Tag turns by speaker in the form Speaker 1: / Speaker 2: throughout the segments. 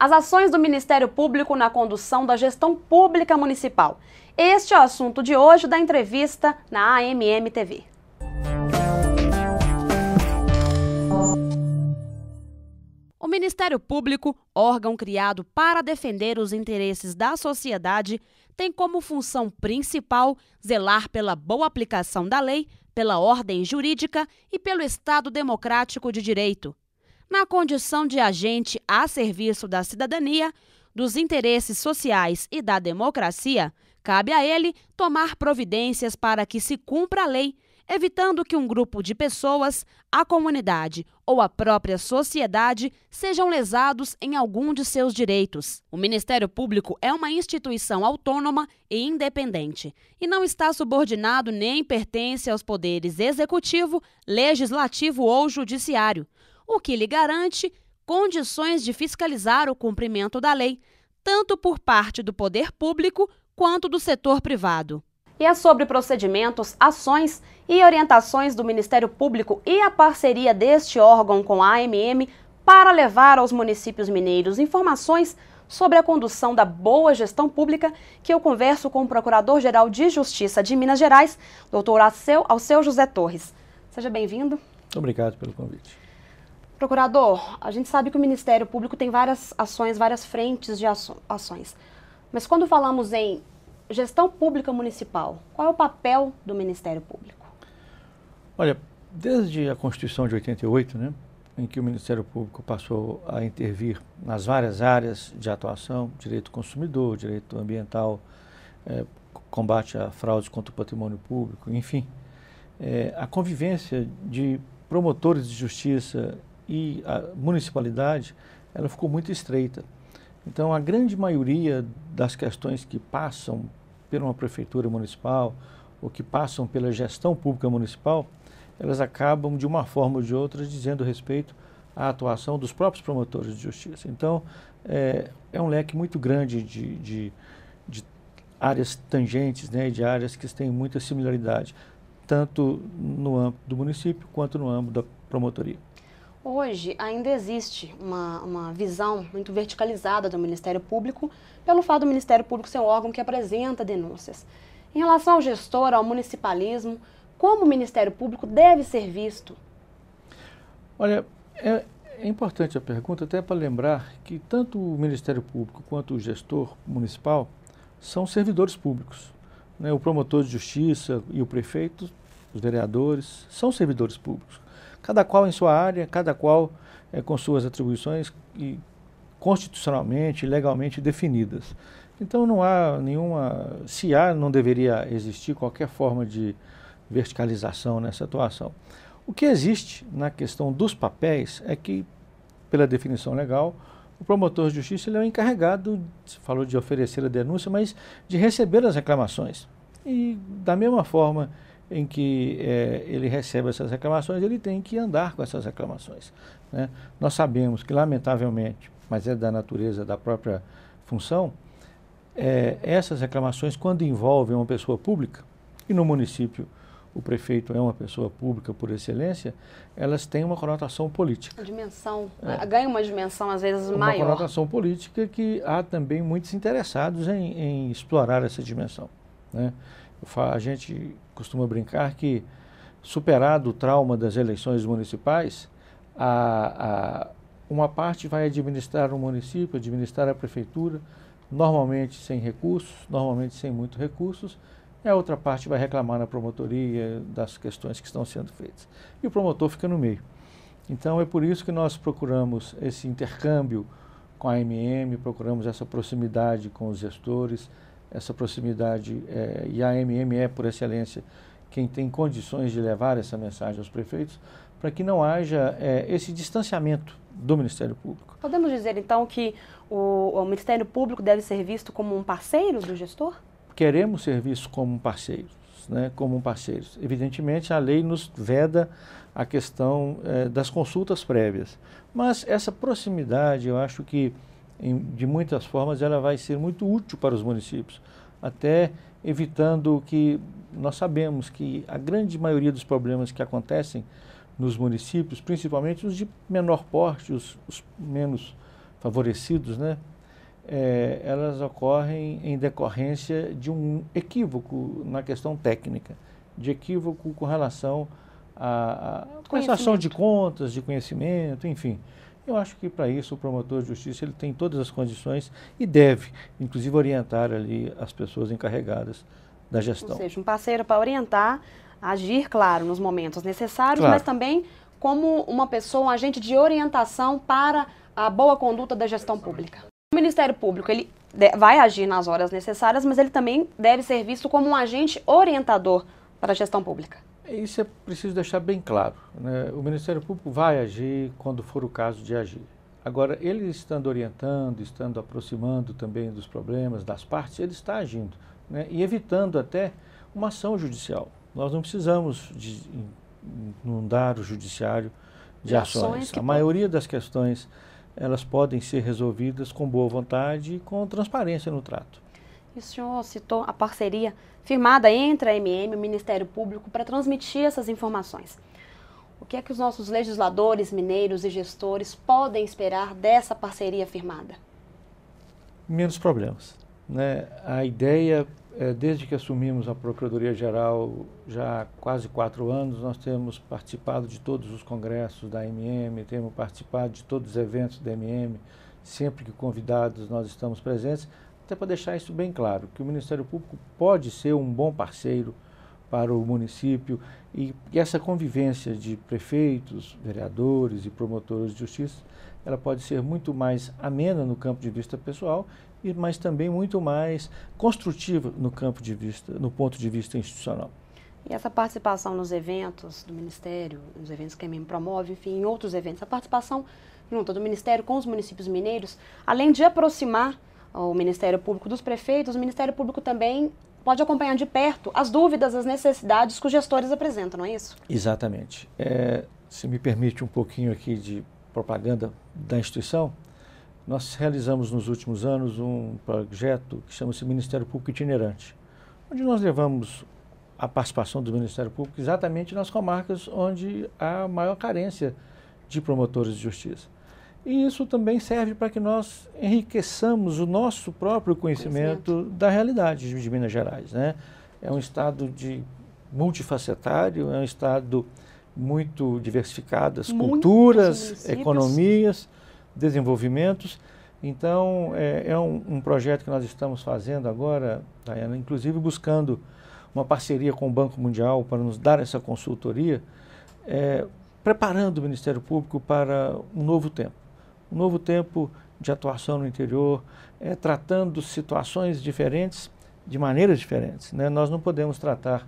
Speaker 1: as ações do Ministério Público na condução da gestão pública municipal. Este é o assunto de hoje da entrevista na AMM TV. O Ministério Público, órgão criado para defender os interesses da sociedade, tem como função principal zelar pela boa aplicação da lei, pela ordem jurídica e pelo Estado democrático de direito na condição de agente a serviço da cidadania, dos interesses sociais e da democracia, cabe a ele tomar providências para que se cumpra a lei, evitando que um grupo de pessoas, a comunidade ou a própria sociedade sejam lesados em algum de seus direitos. O Ministério Público é uma instituição autônoma e independente e não está subordinado nem pertence aos poderes executivo, legislativo ou judiciário o que lhe garante condições de fiscalizar o cumprimento da lei, tanto por parte do poder público quanto do setor privado. E é sobre procedimentos, ações e orientações do Ministério Público e a parceria deste órgão com a AMM para levar aos municípios mineiros informações sobre a condução da boa gestão pública que eu converso com o Procurador-Geral de Justiça de Minas Gerais, doutor Alceu, Alceu José Torres. Seja bem-vindo.
Speaker 2: Obrigado pelo convite.
Speaker 1: Procurador, a gente sabe que o Ministério Público tem várias ações, várias frentes de ações. Mas quando falamos em gestão pública municipal, qual é o papel do Ministério Público?
Speaker 2: Olha, desde a Constituição de 88, né, em que o Ministério Público passou a intervir nas várias áreas de atuação, direito consumidor, direito ambiental, eh, combate à fraude contra o patrimônio público, enfim, eh, a convivência de promotores de justiça e a municipalidade, ela ficou muito estreita. Então, a grande maioria das questões que passam por uma prefeitura municipal ou que passam pela gestão pública municipal, elas acabam, de uma forma ou de outra, dizendo respeito à atuação dos próprios promotores de justiça. Então, é, é um leque muito grande de, de, de áreas tangentes, né, de áreas que têm muita similaridade, tanto no âmbito do município quanto no âmbito da promotoria.
Speaker 1: Hoje ainda existe uma, uma visão muito verticalizada do Ministério Público, pelo fato do Ministério Público ser um órgão que apresenta denúncias. Em relação ao gestor, ao municipalismo, como o Ministério Público deve ser visto?
Speaker 2: Olha, é, é importante a pergunta, até para lembrar que tanto o Ministério Público quanto o gestor municipal são servidores públicos. Né? O promotor de justiça e o prefeito, os vereadores, são servidores públicos cada qual em sua área, cada qual é, com suas atribuições e constitucionalmente, legalmente definidas. Então não há nenhuma, se há, não deveria existir qualquer forma de verticalização nessa atuação. O que existe na questão dos papéis é que, pela definição legal, o promotor de justiça ele é o encarregado, se falou de oferecer a denúncia, mas de receber as reclamações. E da mesma forma em que é, ele recebe essas reclamações, ele tem que andar com essas reclamações. Né? Nós sabemos que, lamentavelmente, mas é da natureza da própria função, é, essas reclamações, quando envolvem uma pessoa pública, e no município o prefeito é uma pessoa pública por excelência, elas têm uma conotação política. A
Speaker 1: dimensão, é. ganha uma dimensão às vezes uma maior. Uma conotação
Speaker 2: política que há também muitos interessados em, em explorar essa dimensão. Né? A gente costuma brincar que, superado o trauma das eleições municipais, a, a, uma parte vai administrar o um município, administrar a prefeitura, normalmente sem recursos, normalmente sem muitos recursos, e a outra parte vai reclamar na promotoria das questões que estão sendo feitas. E o promotor fica no meio. Então é por isso que nós procuramos esse intercâmbio com a MM, procuramos essa proximidade com os gestores, essa proximidade é, e a AMM é, por excelência, quem tem condições de levar essa mensagem aos prefeitos, para que não haja é, esse distanciamento do Ministério Público.
Speaker 1: Podemos dizer, então, que o, o, Ministério Público deve ser visto como um parceiro do gestor?
Speaker 2: Queremos ser vistos como parceiros, né, como parceiros. Evidentemente, a lei nos veda a questão eh, das consultas prévias, mas essa proximidade, eu acho que de muitas formas, ela vai ser muito útil para os municípios, até evitando que nós sabemos que a grande maioria dos problemas que acontecem nos municípios, principalmente os de menor porte, os, os menos favorecidos, né, é, elas ocorrem em decorrência de um equívoco na questão técnica, de equívoco com relação à é prestação de contas, de conhecimento, enfim. Eu acho que para isso o promotor de justiça ele tem todas as condições e deve, inclusive, orientar ali as pessoas encarregadas da gestão. Ou seja,
Speaker 1: um parceiro para orientar, agir, claro, nos momentos necessários, claro. mas também como uma pessoa, um agente de orientação para a boa conduta da gestão pública. O Ministério Público, ele vai agir nas horas necessárias, mas ele também deve ser visto como um agente orientador para a gestão pública. É,
Speaker 2: isso é preciso deixar bem claro. Né? O Ministério Público vai agir quando for o caso de agir. Agora, ele estando orientando, estando aproximando também dos problemas, das partes, ele está agindo né? e evitando até uma ação judicial. Nós não precisamos de inundar o judiciário de, ações. ações a maioria das questões elas podem ser resolvidas com boa vontade e com transparência no trato
Speaker 1: o senhor citou a parceria firmada entre a MM e o Ministério Público para transmitir essas informações. O que é que os nossos legisladores, mineiros e gestores podem esperar dessa parceria firmada?
Speaker 2: Menos problemas. Né? A ideia, é, desde que assumimos a Procuradoria-Geral, já há quase quatro anos, nós temos participado de todos os congressos da MM, temos participado de todos os eventos da MM, sempre que convidados nós estamos presentes, até para deixar isso bem claro, que o Ministério Público pode ser um bom parceiro para o município e, e essa convivência de prefeitos, vereadores e promotores de justiça, ela pode ser muito mais amena no campo de vista pessoal e mas também muito mais construtiva no campo de vista, no ponto de vista institucional.
Speaker 1: E essa participação nos eventos do Ministério, nos eventos que a MIM promove, enfim, em outros eventos, a participação junta do Ministério com os municípios mineiros, além de aproximar o Ministério Público dos prefeitos, o Ministério Público também pode acompanhar de perto as dúvidas, as necessidades que os gestores apresentam, não é isso?
Speaker 2: Exatamente. É, se me permite um pouquinho aqui de propaganda da instituição, nós realizamos nos últimos anos um projeto que chama-se Ministério Público Itinerante, onde nós levamos a participação do Ministério Público exatamente nas comarcas onde há maior carência de promotores de justiça. E isso também serve para que nós enriqueçamos o nosso próprio conhecimento, conhecimento, da realidade de Minas Gerais. Né? É um estado de multifacetário, é um estado muito diversificado, as culturas, economias, desenvolvimentos. Então, é, é um, um, projeto que nós estamos fazendo agora, Dayana, inclusive buscando uma parceria com o Banco Mundial para nos dar essa consultoria, é, preparando o Ministério Público para um novo tempo um novo tempo de atuação no interior, é, tratando situações diferentes de maneiras diferentes. Né? Nós não podemos tratar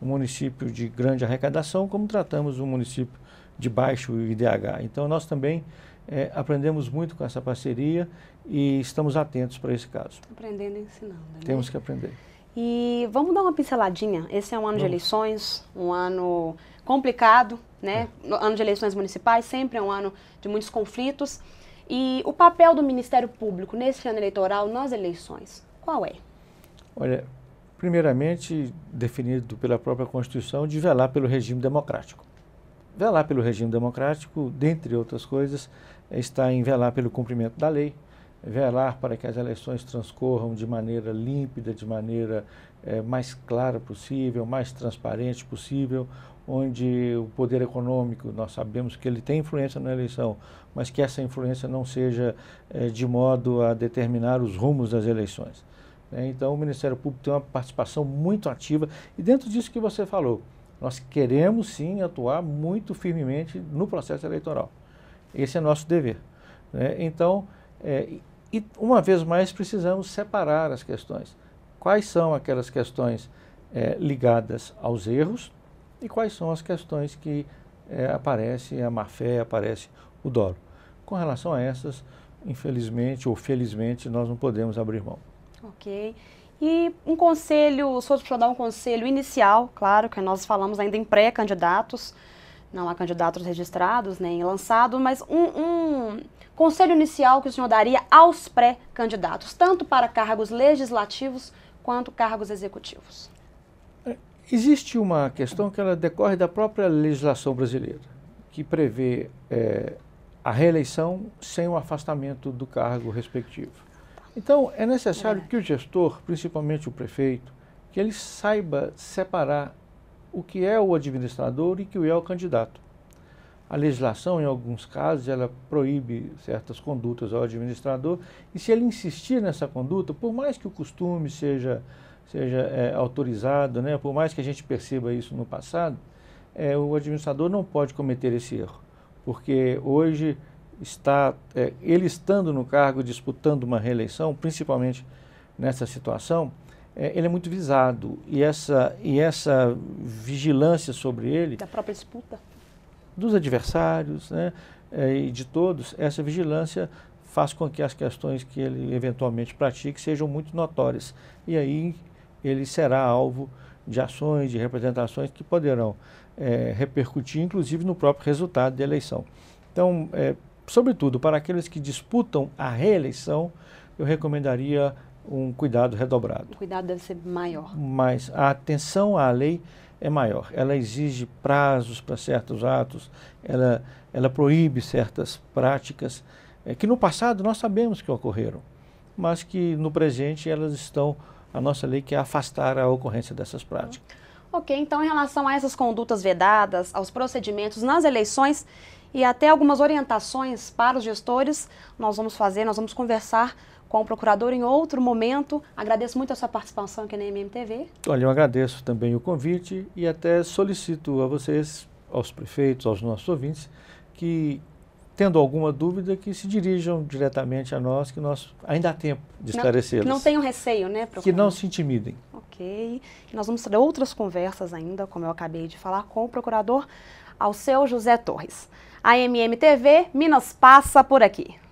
Speaker 2: um município de grande arrecadação como tratamos um município de baixo IDH. Então, nós também é, aprendemos muito com essa parceria e estamos atentos para esse caso.
Speaker 1: Aprendendo e ensinando. Né? Temos que aprender. E vamos dar uma pinceladinha. Esse é um ano vamos. de eleições, um ano complicado, né? É. Ano de eleições municipais sempre é um ano de muitos conflitos. E o papel do Ministério Público nesse ano eleitoral, nas eleições, qual é?
Speaker 2: Olha, primeiramente, definido pela própria Constituição, de velar pelo regime democrático. Velar pelo regime democrático, dentre outras coisas, está em velar pelo cumprimento da lei, velar para que as eleições transcorram de maneira límpida, de maneira é, mais clara possível, mais transparente possível, onde o poder econômico, nós sabemos que ele tem influência na eleição, mas que essa influência não seja eh, de modo a determinar os rumos das eleições. Né? Então, o Ministério Público tem uma participação muito ativa e dentro disso que você falou, nós queremos sim atuar muito firmemente no processo eleitoral. Esse é nosso dever. Né? Então, eh, e uma vez mais precisamos separar as questões. Quais são aquelas questões eh, ligadas aos erros e quais são as questões que é, aparece a má-fé, aparece o dolo. Com relação a essas, infelizmente ou felizmente, nós não podemos abrir mão.
Speaker 1: Ok. E um conselho, o senhor para dar um conselho inicial, claro, que nós falamos ainda em pré-candidatos, não há candidatos registrados nem lançados, lançado, mas um, um, conselho inicial que o senhor daria aos pré-candidatos, tanto para cargos legislativos quanto cargos executivos.
Speaker 2: Existe uma questão que ela decorre da própria legislação brasileira, que prevê é, a reeleição sem o afastamento do cargo respectivo. Então, é necessário é. que o gestor, principalmente o prefeito, que ele saiba separar o que é o administrador e o que é o candidato. A legislação, em alguns casos, ela proíbe certas condutas ao administrador, e se ele insistir nessa conduta, por mais que o costume seja seja é, autorizado, né? por mais que a gente perceba isso no passado, é, o administrador não pode cometer esse erro, porque hoje está é, ele estando no cargo disputando uma reeleição, principalmente nessa situação, é, ele é muito visado e essa e essa vigilância sobre ele
Speaker 1: da própria disputa
Speaker 2: dos adversários, né, é, e de todos, essa vigilância faz com que as questões que ele eventualmente pratique sejam muito notórias e aí ele será alvo de ações, de representações que poderão é, repercutir, inclusive, no próprio resultado da eleição. Então, é, sobretudo, para aqueles que disputam a reeleição, eu recomendaria um cuidado redobrado.
Speaker 1: O cuidado deve ser maior.
Speaker 2: Mas a atenção à lei é maior. Ela exige prazos para certos atos, ela, ela proíbe certas práticas é, que no passado nós sabemos que ocorreram, mas que no presente elas estão a nossa lei quer afastar a ocorrência dessas práticas.
Speaker 1: Ok, então em relação a essas condutas vedadas, aos procedimentos nas eleições e até algumas orientações para os gestores, nós vamos fazer, nós vamos conversar com o procurador em outro momento. Agradeço muito a sua participação aqui na MMTV.
Speaker 2: Olha, eu agradeço também o convite e até solicito a vocês, aos prefeitos, aos nossos ouvintes, que tendo alguma dúvida, que se dirijam diretamente a nós, que nós ainda há tempo de esclarecê Que não tenham
Speaker 1: receio, né, professor? Que não se intimidem. Ok. Nós vamos ter outras conversas ainda, como eu acabei de falar, com o procurador Alceu José Torres. A MMTV Minas passa por aqui.